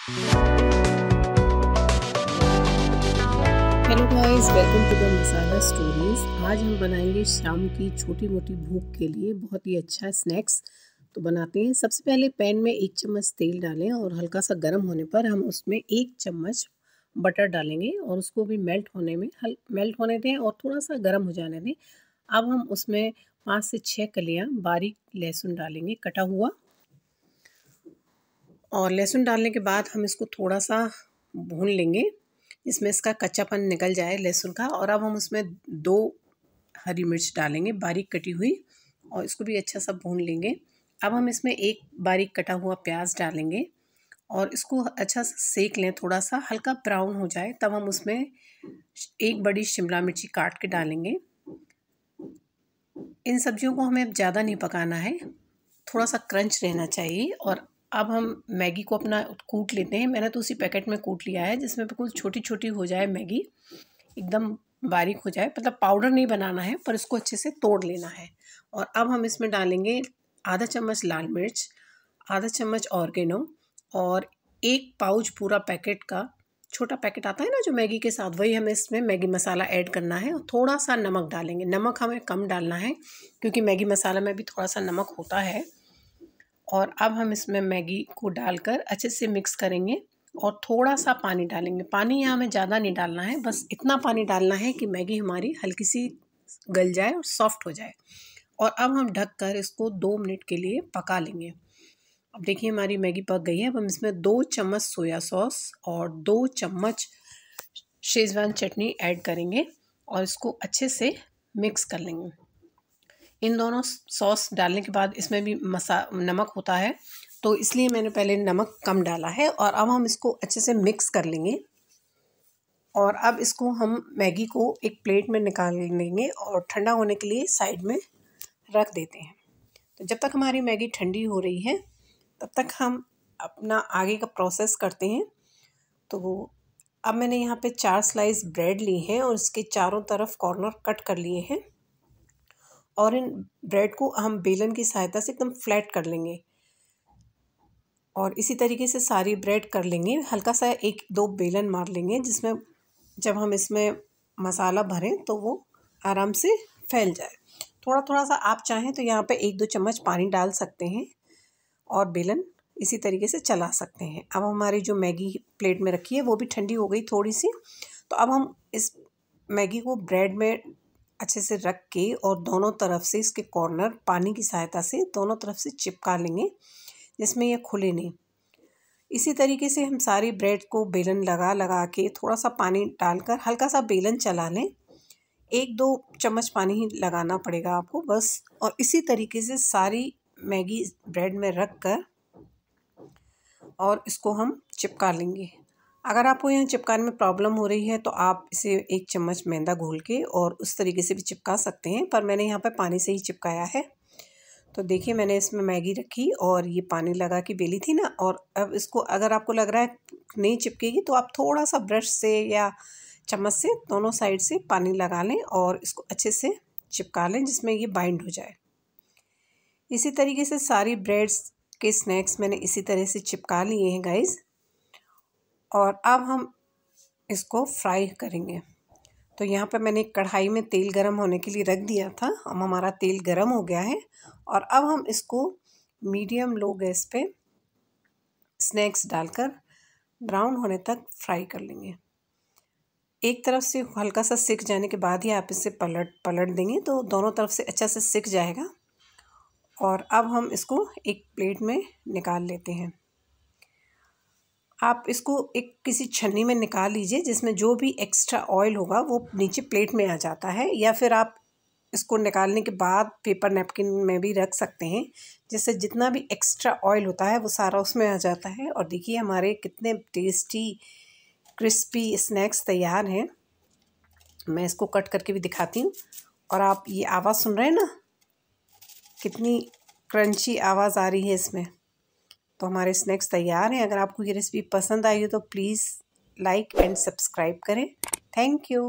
hello guys welcome to the masala stories आज हम बनाएंगे शाम की छोटी मोटी भूख के लिए बहुत ही अच्छा स्नैक्स तो बनाते हैं सबसे पहले पैन में एक चम्मच तेल डालें और हल्का सा गर्म होने पर हम उसमें एक चम्मच बटर डालेंगे और उसको भी मेल्ट होने में हल मेल्ट होने दें और थोड़ा सा गर्म हो जाने दें अब हम उसमें पाँच से छः कलियाँ बारीक लहसुन डालेंगे कटा हुआ और लहसुन डालने के बाद हम इसको थोड़ा सा भून लेंगे इसमें इसका कच्चापन निकल जाए लहसुन का और अब हम उसमें दो हरी मिर्च डालेंगे बारीक कटी हुई और इसको भी अच्छा सा भून लेंगे अब हम इसमें एक बारीक कटा हुआ प्याज डालेंगे और इसको अच्छा सा सेक लें थोड़ा सा हल्का ब्राउन हो जाए तब हम उसमें एक बड़ी शिमला मिर्ची काट के डालेंगे इन सब्जियों को हमें अब ज़्यादा नहीं पकाना है थोड़ा सा क्रंच रहना चाहिए और अब हम मैगी को अपना कूट लेते हैं मैंने तो उसी पैकेट में कूट लिया है जिसमें बिल्कुल छोटी छोटी हो जाए मैगी एकदम बारीक हो जाए मतलब पाउडर नहीं बनाना है पर इसको अच्छे से तोड़ लेना है और अब हम इसमें डालेंगे आधा चम्मच लाल मिर्च आधा चम्मच ऑर्गेनो और एक पाउच पूरा पैकेट का छोटा पैकेट आता है ना जो मैगी के साथ वही हमें इसमें मैगी मसाला ऐड करना है और थोड़ा सा नमक डालेंगे नमक हमें कम डालना है क्योंकि मैगी मसाला में भी थोड़ा सा नमक होता है और अब हम इसमें मैगी को डालकर अच्छे से मिक्स करेंगे और थोड़ा सा पानी डालेंगे पानी यहाँ हमें ज़्यादा नहीं डालना है बस इतना पानी डालना है कि मैगी हमारी हल्की सी गल जाए और सॉफ्ट हो जाए और अब हम ढक कर इसको दो मिनट के लिए पका लेंगे अब देखिए हमारी मैगी पक गई है अब हम इसमें दो चम्मच सोया सॉस और दो चम्मच शेजवान चटनी ऐड करेंगे और इसको अच्छे से मिक्स कर लेंगे इन दोनों सॉस डालने के बाद इसमें भी मसा नमक होता है तो इसलिए मैंने पहले नमक कम डाला है और अब हम इसको अच्छे से मिक्स कर लेंगे और अब इसको हम मैगी को एक प्लेट में निकाल लेंगे और ठंडा होने के लिए साइड में रख देते हैं तो जब तक हमारी मैगी ठंडी हो रही है तब तक हम अपना आगे का प्रोसेस करते हैं तो अब मैंने यहाँ पे चार स्लाइस ब्रेड ली हैं और इसके चारों तरफ कॉर्नर कट कर लिए हैं और इन ब्रेड को हम बेलन की सहायता से एकदम फ्लैट कर लेंगे और इसी तरीके से सारी ब्रेड कर लेंगे हल्का सा एक दो बेलन मार लेंगे जिसमें जब हम इसमें मसाला भरें तो वो आराम से फैल जाए थोड़ा थोड़ा सा आप चाहें तो यहाँ पे एक दो चम्मच पानी डाल सकते हैं और बेलन इसी तरीके से चला सकते हैं अब हमारी जो मैगी प्लेट में रखी है वो भी ठंडी हो गई थोड़ी सी तो अब हम इस मैगी को ब्रेड में अच्छे से रख के और दोनों तरफ से इसके कॉर्नर पानी की सहायता से दोनों तरफ से चिपका लेंगे जिसमें यह खुले नहीं इसी तरीके से हम सारे ब्रेड को बेलन लगा लगा के थोड़ा सा पानी डालकर हल्का सा बेलन चला लें एक दो चम्मच पानी ही लगाना पड़ेगा आपको बस और इसी तरीके से सारी मैगी ब्रेड में रख कर और इसको हम चिपका लेंगे अगर आपको यहाँ चिपकाने में प्रॉब्लम हो रही है तो आप इसे एक चम्मच मैदा घोल के और उस तरीके से भी चिपका सकते हैं पर मैंने यहाँ पर पानी से ही चिपकाया है तो देखिए मैंने इसमें मैगी रखी और ये पानी लगा के बेली थी ना और अब इसको अगर आपको लग रहा है नहीं चिपकेगी तो आप थोड़ा सा ब्रश से या चम्मच से दोनों साइड से पानी लगा लें और इसको अच्छे से चिपका लें जिसमें ये बाइंड हो जाए इसी तरीके से सारी ब्रेड्स के स्नैक्स मैंने इसी तरह से चिपका लिए हैं गाइज़ और अब हम इसको फ्राई करेंगे तो यहाँ पे मैंने कढ़ाई में तेल गरम होने के लिए रख दिया था अब हमारा तेल गरम हो गया है और अब हम इसको मीडियम लो गैस पे स्नैक्स डालकर ब्राउन होने तक फ्राई कर लेंगे एक तरफ से हल्का सा सिक जाने के बाद ही आप इसे पलट पलट देंगे तो दोनों तरफ से अच्छा से सिक जाएगा और अब हम इसको एक प्लेट में निकाल लेते हैं आप इसको एक किसी छन्नी में निकाल लीजिए जिसमें जो भी एक्स्ट्रा ऑयल होगा वो नीचे प्लेट में आ जाता है या फिर आप इसको निकालने के बाद पेपर नैपकिन में भी रख सकते हैं जिससे जितना भी एक्स्ट्रा ऑयल होता है वो सारा उसमें आ जाता है और देखिए हमारे कितने टेस्टी क्रिस्पी स्नैक्स तैयार हैं मैं इसको कट करके भी दिखाती हूँ और आप ये आवाज़ सुन रहे हैं ना कितनी क्रंची आवाज़ आ रही है इसमें तो हमारे स्नैक्स तैयार हैं अगर आपको ये रेसिपी पसंद आई हो तो प्लीज़ लाइक एंड सब्सक्राइब करें थैंक यू